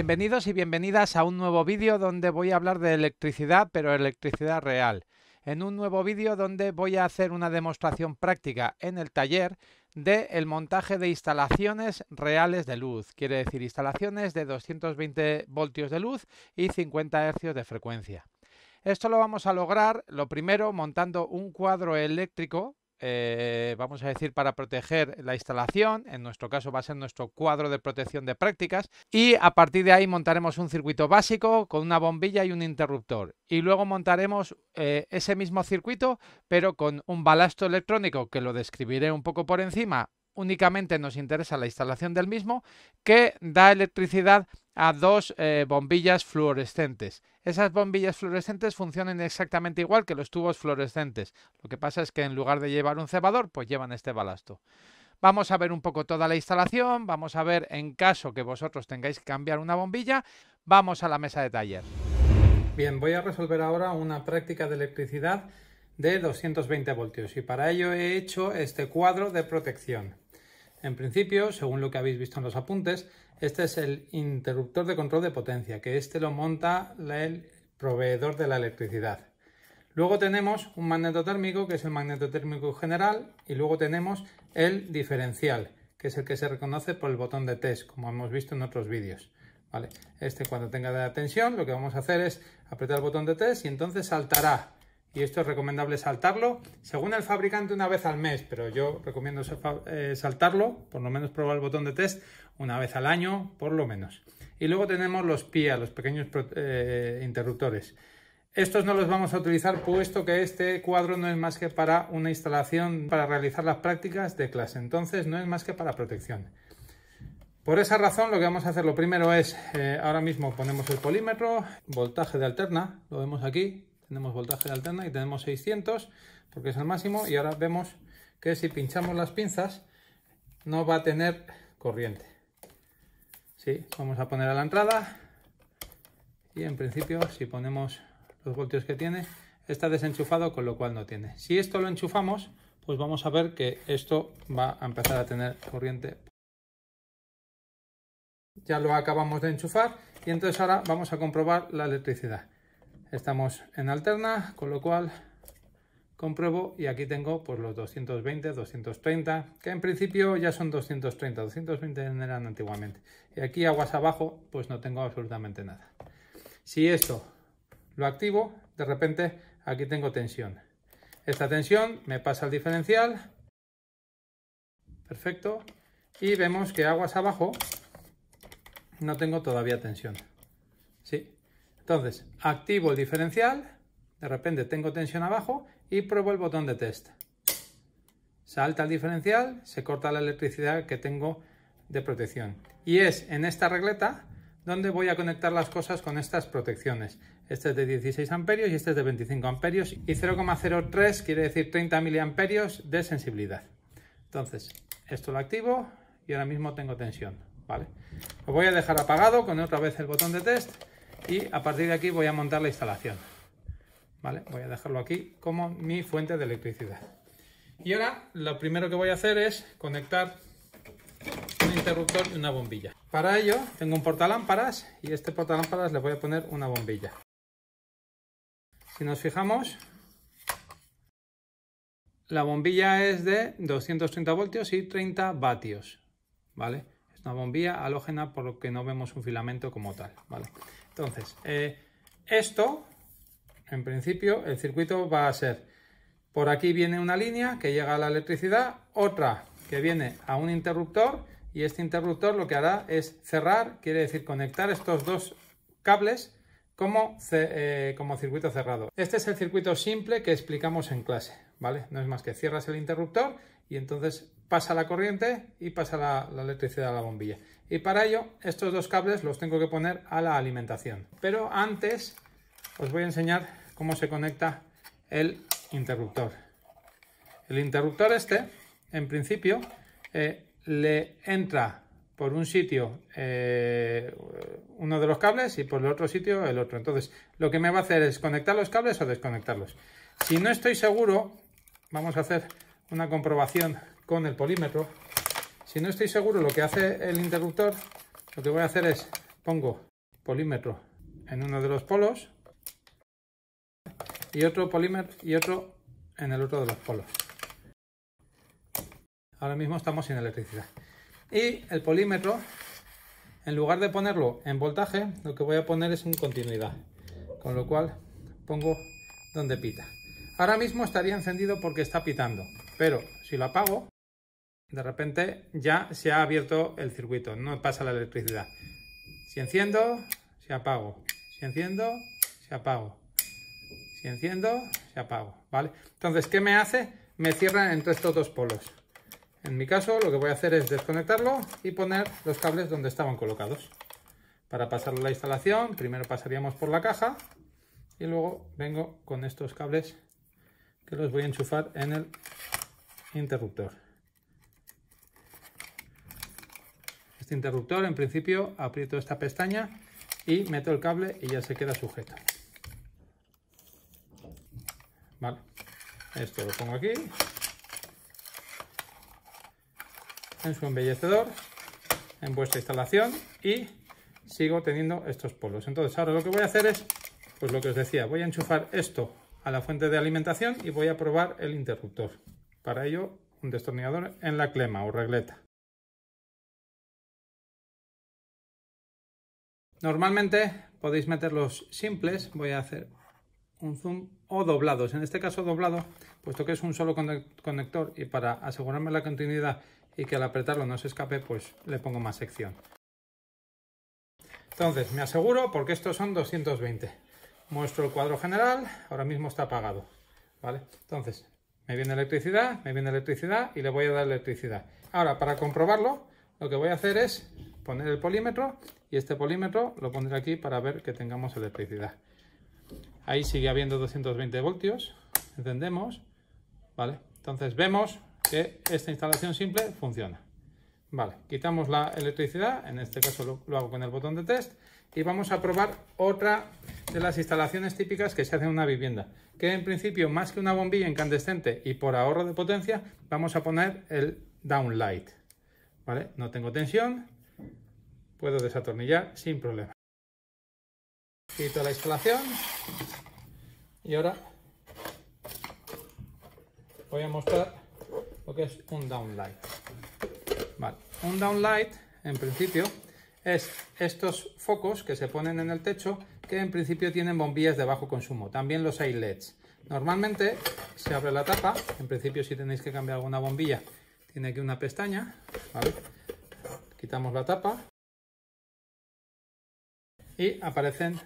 Bienvenidos y bienvenidas a un nuevo vídeo donde voy a hablar de electricidad, pero electricidad real. En un nuevo vídeo donde voy a hacer una demostración práctica en el taller del montaje de instalaciones reales de luz. Quiere decir instalaciones de 220 voltios de luz y 50 hercios de frecuencia. Esto lo vamos a lograr, lo primero, montando un cuadro eléctrico eh, vamos a decir, para proteger la instalación. En nuestro caso va a ser nuestro cuadro de protección de prácticas. Y a partir de ahí montaremos un circuito básico con una bombilla y un interruptor. Y luego montaremos eh, ese mismo circuito, pero con un balasto electrónico que lo describiré un poco por encima únicamente nos interesa la instalación del mismo, que da electricidad a dos eh, bombillas fluorescentes. Esas bombillas fluorescentes funcionan exactamente igual que los tubos fluorescentes. Lo que pasa es que en lugar de llevar un cebador, pues llevan este balasto. Vamos a ver un poco toda la instalación, vamos a ver en caso que vosotros tengáis que cambiar una bombilla, vamos a la mesa de taller. Bien, voy a resolver ahora una práctica de electricidad de 220 voltios y para ello he hecho este cuadro de protección. En principio, según lo que habéis visto en los apuntes, este es el interruptor de control de potencia, que este lo monta el proveedor de la electricidad. Luego tenemos un magneto térmico, que es el magneto térmico general, y luego tenemos el diferencial, que es el que se reconoce por el botón de test, como hemos visto en otros vídeos. ¿Vale? Este cuando tenga la tensión, lo que vamos a hacer es apretar el botón de test y entonces saltará y esto es recomendable saltarlo. Según el fabricante, una vez al mes, pero yo recomiendo eh, saltarlo, por lo menos probar el botón de test una vez al año, por lo menos. Y luego tenemos los PIA, los pequeños eh, interruptores. Estos no los vamos a utilizar puesto que este cuadro no es más que para una instalación para realizar las prácticas de clase, entonces no es más que para protección. Por esa razón lo que vamos a hacer lo primero es, eh, ahora mismo ponemos el polímetro, voltaje de alterna, lo vemos aquí, tenemos voltaje de alterna y tenemos 600 porque es el máximo y ahora vemos que si pinchamos las pinzas no va a tener corriente. Sí, vamos a poner a la entrada y en principio si ponemos los voltios que tiene está desenchufado con lo cual no tiene. Si esto lo enchufamos pues vamos a ver que esto va a empezar a tener corriente. Ya lo acabamos de enchufar y entonces ahora vamos a comprobar la electricidad estamos en alterna, con lo cual compruebo y aquí tengo por pues, los 220, 230, que en principio ya son 230, 220 eran antiguamente. Y aquí aguas abajo pues no tengo absolutamente nada. Si esto lo activo, de repente aquí tengo tensión. Esta tensión me pasa al diferencial, perfecto, y vemos que aguas abajo no tengo todavía tensión. Sí, entonces, activo el diferencial, de repente tengo tensión abajo y pruebo el botón de test. Salta el diferencial, se corta la electricidad que tengo de protección. Y es en esta regleta donde voy a conectar las cosas con estas protecciones. Este es de 16 amperios y este es de 25 amperios y 0,03 quiere decir 30 miliamperios de sensibilidad. Entonces, esto lo activo y ahora mismo tengo tensión, ¿vale? Lo voy a dejar apagado con otra vez el botón de test y a partir de aquí voy a montar la instalación. ¿Vale? Voy a dejarlo aquí como mi fuente de electricidad. Y ahora lo primero que voy a hacer es conectar un interruptor y una bombilla. Para ello tengo un portalámparas y a este portalámparas le voy a poner una bombilla. Si nos fijamos, la bombilla es de 230 voltios y 30 vatios, ¿vale? Es una bombilla halógena por lo que no vemos un filamento como tal, ¿vale? Entonces, eh, esto, en principio, el circuito va a ser, por aquí viene una línea que llega a la electricidad, otra que viene a un interruptor y este interruptor lo que hará es cerrar, quiere decir conectar estos dos cables como, eh, como circuito cerrado. Este es el circuito simple que explicamos en clase, ¿vale? No es más que cierras el interruptor y entonces pasa la corriente y pasa la electricidad a la bombilla. Y para ello, estos dos cables los tengo que poner a la alimentación. Pero antes os voy a enseñar cómo se conecta el interruptor. El interruptor este, en principio, eh, le entra por un sitio eh, uno de los cables y por el otro sitio el otro. Entonces, lo que me va a hacer es conectar los cables o desconectarlos. Si no estoy seguro, vamos a hacer una comprobación con el polímetro si no estoy seguro lo que hace el interruptor, lo que voy a hacer es pongo polímetro en uno de los polos y otro polímetro y otro en el otro de los polos. Ahora mismo estamos sin electricidad. Y el polímetro, en lugar de ponerlo en voltaje, lo que voy a poner es en continuidad. Con lo cual pongo donde pita. Ahora mismo estaría encendido porque está pitando, pero si lo apago, de repente ya se ha abierto el circuito, no pasa la electricidad. Si enciendo, se apago. Si enciendo, se apago. Si enciendo, se apago. ¿Vale? Entonces, ¿qué me hace? Me cierra entre estos dos polos. En mi caso, lo que voy a hacer es desconectarlo y poner los cables donde estaban colocados. Para pasar a la instalación, primero pasaríamos por la caja y luego vengo con estos cables que los voy a enchufar en el interruptor. Este interruptor, en principio aprieto esta pestaña y meto el cable y ya se queda sujeto. Vale, esto lo pongo aquí en su embellecedor, en vuestra instalación y sigo teniendo estos polos. Entonces ahora lo que voy a hacer es, pues lo que os decía, voy a enchufar esto a la fuente de alimentación y voy a probar el interruptor. Para ello un destornillador en la clema o regleta. Normalmente podéis meterlos simples, voy a hacer un zoom o doblados. En este caso doblado, puesto que es un solo conector y para asegurarme la continuidad y que al apretarlo no se escape, pues le pongo más sección. Entonces me aseguro porque estos son 220. Muestro el cuadro general, ahora mismo está apagado. ¿vale? Entonces me viene electricidad, me viene electricidad y le voy a dar electricidad. Ahora para comprobarlo lo que voy a hacer es poner el polímetro y este polímetro lo pondré aquí para ver que tengamos electricidad. Ahí sigue habiendo 220 voltios, encendemos, ¿vale? Entonces vemos que esta instalación simple funciona. Vale, quitamos la electricidad, en este caso lo, hago con el botón de test, y vamos a probar otra de las instalaciones típicas que se hacen en una vivienda, que en principio, más que una bombilla incandescente y por ahorro de potencia, vamos a poner el downlight. Vale, no tengo tensión, puedo desatornillar sin problema. Quito la instalación y ahora voy a mostrar lo que es un downlight. un downlight en principio es estos focos que se ponen en el techo que en principio tienen bombillas de bajo consumo. También los hay LEDs. Normalmente se abre la tapa, en principio si tenéis que cambiar alguna bombilla tiene aquí una pestaña, quitamos la tapa y aparecen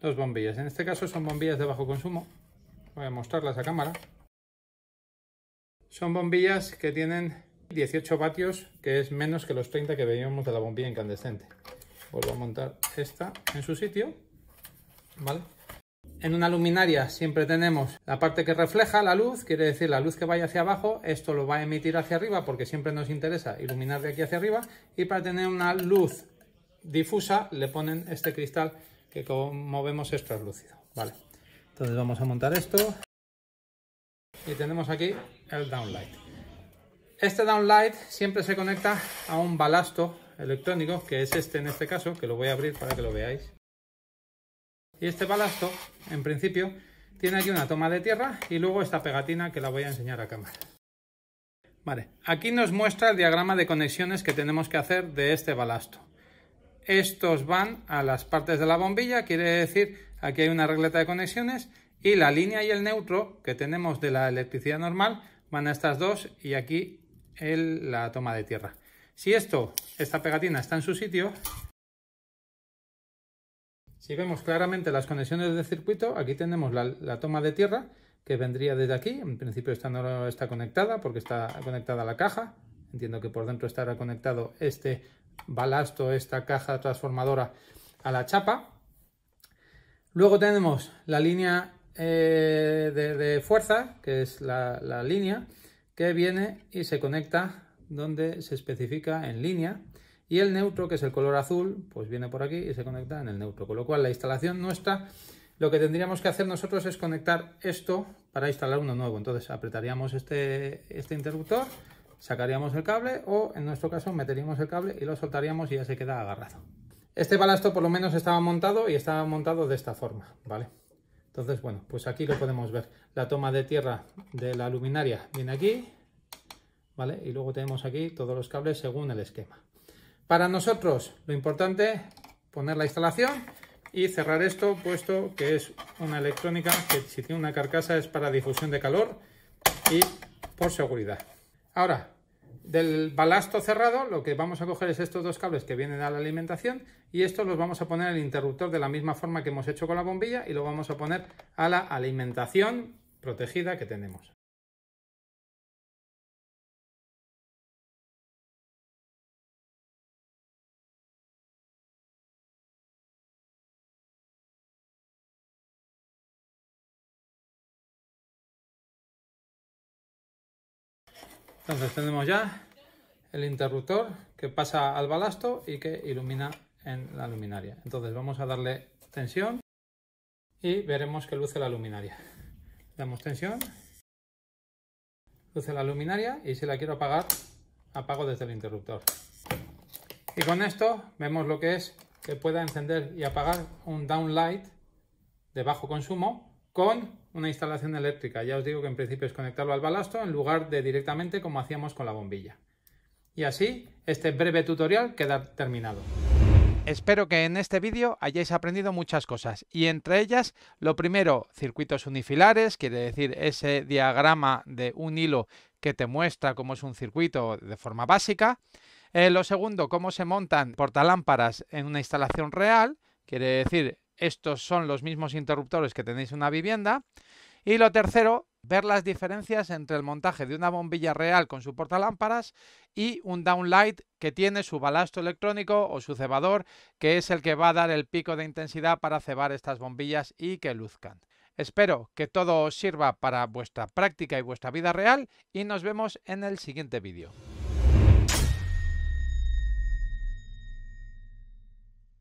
dos bombillas. En este caso son bombillas de bajo consumo. Voy a mostrarlas a cámara. Son bombillas que tienen 18 vatios, que es menos que los 30 que veíamos de la bombilla incandescente. Vuelvo a montar esta en su sitio. En una luminaria siempre tenemos la parte que refleja la luz, quiere decir la luz que vaya hacia abajo, esto lo va a emitir hacia arriba porque siempre nos interesa iluminar de aquí hacia arriba y para tener una luz difusa le ponen este cristal que como vemos es translúcido. Vale, entonces vamos a montar esto y tenemos aquí el downlight. Este downlight siempre se conecta a un balasto electrónico, que es este en este caso, que lo voy a abrir para que lo veáis. Y este balasto, en principio, tiene aquí una toma de tierra y luego esta pegatina que la voy a enseñar a cámara. Vale, aquí nos muestra el diagrama de conexiones que tenemos que hacer de este balasto. Estos van a las partes de la bombilla, quiere decir, aquí hay una regleta de conexiones y la línea y el neutro que tenemos de la electricidad normal van a estas dos y aquí el, la toma de tierra. Si esto, esta pegatina está en su sitio, si vemos claramente las conexiones de circuito, aquí tenemos la, la toma de tierra que vendría desde aquí. En principio esta no está conectada porque está conectada a la caja. Entiendo que por dentro estará conectado este balasto, esta caja transformadora a la chapa. Luego tenemos la línea eh, de, fuerza, que es la, línea, que viene y se conecta donde se especifica en línea. Y el neutro, que es el color azul, pues viene por aquí y se conecta en el neutro. Con lo cual la instalación nuestra, lo que tendríamos que hacer nosotros es conectar esto para instalar uno nuevo. Entonces apretaríamos este, este interruptor sacaríamos el cable o en nuestro caso meteríamos el cable y lo soltaríamos y ya se queda agarrado. Este balasto por lo menos estaba montado y estaba montado de esta forma, ¿vale? Entonces, bueno, pues aquí lo podemos ver. La toma de tierra de la luminaria viene aquí, ¿vale? Y luego tenemos aquí todos los cables según el esquema. Para nosotros lo importante es poner la instalación y cerrar esto, puesto que es una electrónica que si tiene una carcasa es para difusión de calor y por seguridad. Ahora, del balasto cerrado, lo que vamos a coger es estos dos cables que vienen a la alimentación y estos los vamos a poner el interruptor de la misma forma que hemos hecho con la bombilla y lo vamos a poner a la alimentación protegida que tenemos. Entonces tenemos ya el interruptor que pasa al balasto y que ilumina en la luminaria. Entonces vamos a darle tensión y veremos que luce la luminaria. Damos tensión, luce la luminaria y si la quiero apagar, apago desde el interruptor. Y con esto vemos lo que es que pueda encender y apagar un downlight de bajo consumo con una instalación eléctrica. Ya os digo que en principio es conectarlo al balasto en lugar de directamente como hacíamos con la bombilla. Y así, este breve tutorial queda terminado. Espero que en este vídeo hayáis aprendido muchas cosas y entre ellas, lo primero, circuitos unifilares, quiere decir ese diagrama de un hilo que te muestra cómo es un circuito de forma básica. Eh, lo segundo, cómo se montan portalámparas en una instalación real, quiere decir estos son los mismos interruptores que tenéis en una vivienda. Y lo tercero, ver las diferencias entre el montaje de una bombilla real con su portalámparas y un downlight que tiene su balasto electrónico o su cebador, que es el que va a dar el pico de intensidad para cebar estas bombillas y que luzcan. Espero que todo os sirva para vuestra práctica y vuestra vida real y nos vemos en el siguiente vídeo.